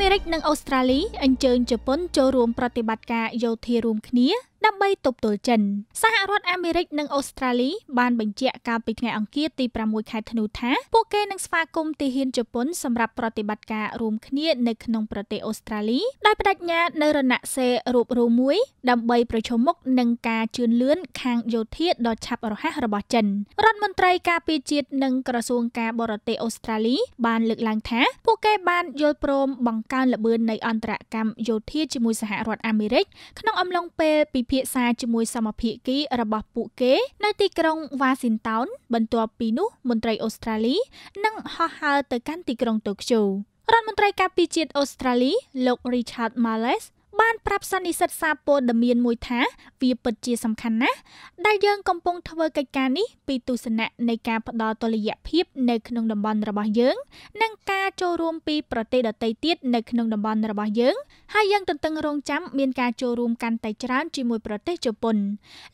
មេរិកនិងអូស្ត្រាលីអញ្ជើញជប៉ុនចូលរួមប្រតិបត្តិការយោធារួមគ្នាដើម្បីទប់ទល់ចិនសហរដ្ឋអាមេរិកនិងអូស្ត្រាលី បានបញ្ជាក់កាលពីថ្ងៃអង្គារទី6ខែធ្នូថាពួកគេនឹងស្វាគមន៍ទាហានជប៉ុន សម្រាប់ប្រតិបត្តិការរួមគ្នានៅក្នុងប្រទេសអូស្ត្រាលីដោយបដិញ្ញានៅរណសេររូបរមមួយ ដើម្បីប្រឈមមុខនឹងការជឿនលឿនខាងយោធាដ៏ឆាប់រហ័សរបស់ចិនរដ្ឋមន្ត្រីការពារជាតិនិងក្រសួងការបរទេសអូស្ត្រាលី បានលើកឡើងថាពួកគេបានយល់ព្រមបង្បង្កើនល្បឿននៃអន្តរកម្មយោធាជាមួយសហរដ្ឋអាមេរិកក្នុងអំឡុងពេលពិភាក្សាជាមួយសមភាគីរបស់ពួកគេនៅទីក្រុងវ៉ាស៊ីនតោនបន្ទាប់ពីនោះ មន្ត្រីអូស្ត្រាលីនឹងហោះហើរទៅកាន់ទីក្រុងតូក្យូរដ្ឋមន្ត្រីការពារជាតិអូស្ត្រាលី លោក Richard Marles បានប្រាប់សានិសិទ្ធសាព័ត៌មានមួយថា វាពិតជាសំខាន់ណាស់ដែលយើងកំពុងធ្វើកិច្ចការនេះពីទស្សនៈនៃការផ្ដល់តុល្យភាពនៅក្នុងតំបន់របស់យើង និងការចូលរួមពីប្រទេសដទៃទៀតនៅក្នុងតំបន់របស់យើងហើយយើងទន្ទឹងរង់ចាំមានការចូលរួមកាន់តែច្រើនជាមួយប្រទេសជប៉ុន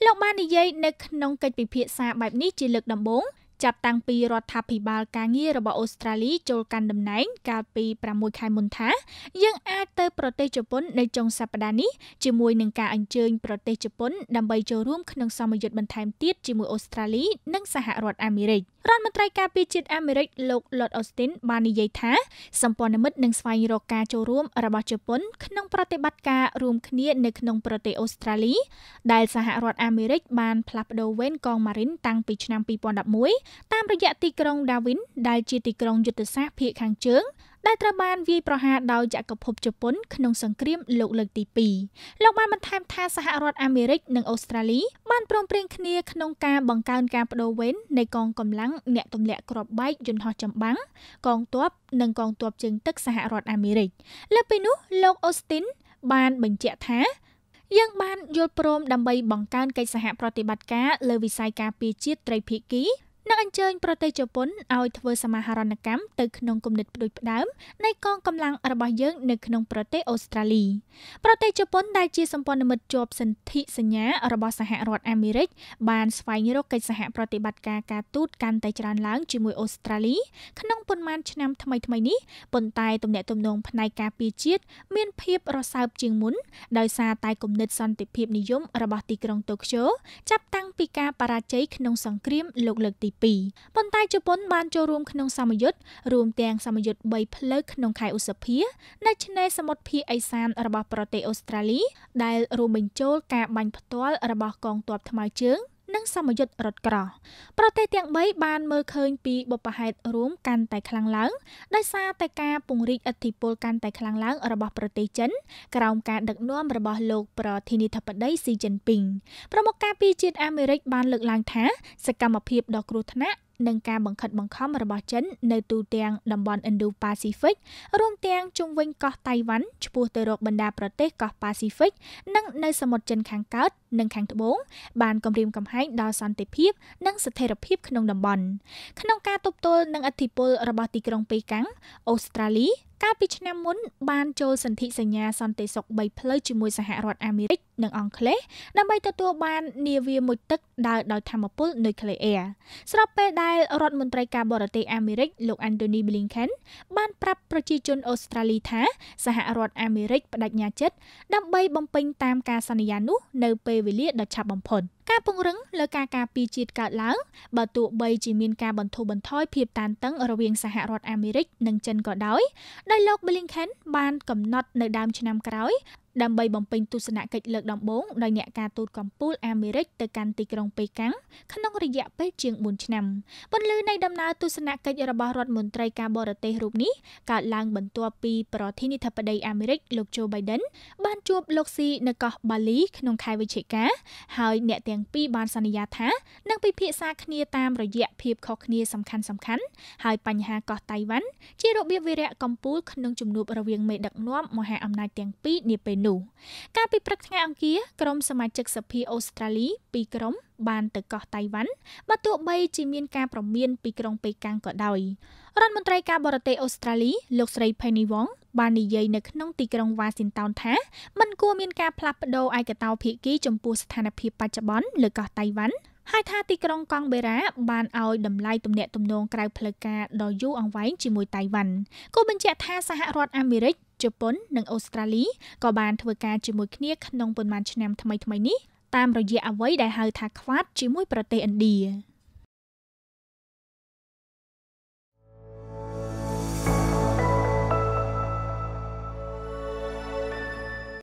លោកបាននិយាយនៅក្នុងកិច្ចពិភាក្សាបែបនេះជាលើកដំបូងចាប់តាំងពីរដ្ឋាភិបាលការងាររបស់អូស្ត្រាលីចូលកាន់តំណែងកាលពី6ខែមុនថា យើងអាចទៅប្រទេសជប៉ុននៅចុងសប្តាហ៍នេះជាមួយនឹងការអញ្ជើញប្រទេសជប៉ុន ដើម្បីចូលរួមក្នុងសមយុទ្ធបន្ថែមទៀតជាមួយអូស្ត្រាលីនិងសហរដ្ឋអាមេរិករដ្ឋមន្ត្រីការពារជាតិអាមេរិកលោក Lord Austin បាននិយាយថាសម្ព័ន្ធមិត្តនឹងស្វែងរកការចូលរួមរបស់ជប៉ុនក្នុងប្រតិបត្តិការរួមគ្នានៅក្នុងប្រទេសអូស្ត្រាលីដែលសហរដ្ឋអាមេរិកបានផ្លាស់ប្តូរវេនកងម៉ារីនតាំងពីឆ្នាំ2011តាមរយៈទីក្រុងដាវីនដែលជាទីក្រុងយុទ្ធសាស្ត្រភាគខាងជើងដែលត្រូវបានវាយប្រហារដោយចក្រភពជប៉ុនក្នុងសង្គ្រាម លោកលើកទី2លោកបានបន្ថែមថាសហរដ្ឋអាមេរិកនិងអូស្ត្រាលី បានព្រមព្រៀងគ្នាក្នុងការបង្កើនការបដូវវេននៃកងកម្លាំងអ្នកទម្លាក់គ្រាប់បែកយន្តហោះចម្បាំងកងទ័ពនិងកងទ័ពជើងទឹកសហរដ្ឋអាមេរិក លើពីនោះលោកអូស្ទីនបានបញ្ជាក់ថាយើងបានយល់ព្រមដើម្បីបង្កើនកិច្ចសហប្រតិបត្តិការលើវិស័យការពារជាតិត្រីភាគីនឹងអញ្ជើញប្រទេសជប៉ុនឲ្យធ្វើសមាហរណកម្មទៅក្នុងគំនិតផ្ដួចផ្ដើមនៃកងកម្លាំងរបស់យើងនៅក្នុងប្រទេសអូស្ត្រាលីប្រទេសជប៉ុនដែលជាសម្ព័ន្ធមិត្តជាប់សន្ធិសញ្ញារបស់សហរដ្ឋអាមេរិកបានស្វែងរកកិច្ចសហប្រតិបត្តិការការទូតកាន់តែច្រើនឡើងជាមួយអូស្ត្រាលីក្នុងប៉ុន្មានឆ្នាំថ្មីៗនេះប៉ុន្តែទំនាក់ទំនងផ្នែកការពារជាតិមានភាពរសើបជាងមុនដោយសារតែគំនិតសន្តិភាពនិយមរបស់ទីក្រុងតូក្យូចាប់តាំងពីការបរាជ័យក្នុងសង្គ្រាមលោកលើកទីទី2ប៉ុន្តែជប៉ុនបានចូលរួមក្នុងសមយុទ្ធរួមទាំងសមយុទ្ធ3ផ្លូវក្នុងខែឧសភានៅឆ្នេរសមុទ្រភាគឦសាន របស់ប្រទេសអូស្ត្រាលីដែលរួមបញ្ចូលការបាញ់ផ្ទាល់របស់កងទ័ពថ្មើរជើងនិងសមយុទ្ធរត់ក្រោះប្រទេសទាំង3បាន មើលឃើញពីបុព្វហេតុរួមកាន់តែខ្លាំងឡើងដោយសារតែការពង្រីកឥទ្ធិពលកាន់តែខ្លាំងឡើងរបស់ប្រទេសចិនក្រោមការដឹកនាំរបស់លោកប្រធានាធិបតីស៊ីជីនពីងប្រមុខការពារជាតិអាមេរិក បានលើកឡើងថា សកម្មភាពដ៏គ្រោះថ្នាក់និងការបង្ខិតបង្ខំរបស់ចិននៅទូទាំងតំបន់ Indo-Pacific រួមទាំងជុំវិញកោះតៃវ៉ាន់ឆ្ពោះទៅរកបណ្ដាប្រទេសកោះ Pacific និងនៅសមុទ្រចិនខាងកើតនិងខាងត្បូង បានគម្រាមកំហែងដល់សន្តិភាពនិងស្ថិរភាពក្នុងតំបន់ក្នុងការទប់ទល់នឹងឥទ្ធិពលរបស់ទីក្រុងប៉េកាំងអូស្ត្រាលីកាលពីឆ្នាំមុនបានចូលសន្ធិសញ្ញាសន្តិសុខ3ផ្លូវជាមួយសហរដ្ឋអាមេរិកនិងអង់គ្លេសដើម្បីទទួលបាននាវាមួយទឹកដើរដោយធម្មពលនុយក្លេអ៊ែរស្របពេលដែលរដ្ឋមន្ត្រីការបរទេសអាមេរិកលោក Anthony Blinken បានប្រាប់ប្រជាជនអូស្ត្រាលីថាសហរដ្ឋអាមេរិកបដិញ្ញាចិត្តដើម្បីបំពេញតាមការសន្យានោះនៅពេលវេលាដ៏ឆាប់បំផុត។ការពង្រឹងលើការការពារជាតិកើតឡើងបើទោះបីជាមានការបន្ធូរបន្ថយភាពតានតឹង រវាងសហរដ្ឋអាមេរិក និងចិនក៏ដោយដោយលោក Blinken បានកំណត់នៅដើមឆ្នាំក្រោយដើម្បីបំពេញទស្សនកិច្ចលើកដំបូងដោយអ្នកការទូតកម្ពុជាអាមេរិកទៅកាន់ទីក្រុងប៉េកាំងក្នុងរយៈពេលជាង4ឆ្នាំពន្លឺនៃដំណើរទស្សនកិច្ចរបស់រដ្ឋមន្ត្រីការបរទេសរូបនេះកើតឡើងបន្ទាប់ពីប្រធានាធិបតីអាមេរិក លោកโจ Biden បានជួបលោកស៊ីនៅកោះបាលី ក្នុងខែវិច្ឆិកាហើយអ្នកទាំងពីរបានសន្យាថានឹងពិភាក្សាគ្នាតាមរយៈភាពខុសគ្នាសំខាន់សំខាន់ហើយបញ្ហាកោះតៃវ៉ាន់ជារបៀបវិរៈកម្ពុជាក្នុងជំនួបរវាងមេដឹកនាំមហាអំណាចទាំងពីរនាពេលនោះកាលពីព្រឹកថ្ងៃអង្គារក្រុមសមាជិកសភាអូស្ត្រាលីពីរក្រុម បានទៅកោះតៃវ៉ាន់បើទោះបីជាមានការប្រមានពីក្រុងប៉េកាំងក៏ដោយរដ្ឋមន្ត្រីការបរទេសអូស្ត្រាលីលោកស្រី Penny Wong បាននិយាយនៅក្នុងទីក្រុង Washington ថាมันគួរមានការផ្លាស់ប្ដូរឯកតោភាគីចំពោះស្ថានភាពបច្ចុប្បន្នលើកោះតៃវ៉ាន់ហើយថាទីក្រុងកង់បេរ៉ាបានឲ្យតម្លៃទំនាក់ទំនងក្រៅផ្លូវការដ៏យូរអង្វែងជាមួយតៃវ៉ាន់គូបញ្ជាក់ថាសហរដ្ឋអាមេរិកជប៉ុននិងអូស្ត្រាលីក៏បានធ្វើការជាមួយគ្នាក្នុងប៉ុន្មានឆ្នាំថ្មីៗនេះតាមរយៈអ្វីដែលហៅថា Quad ជាមួយប្រទេសឥណ្ឌា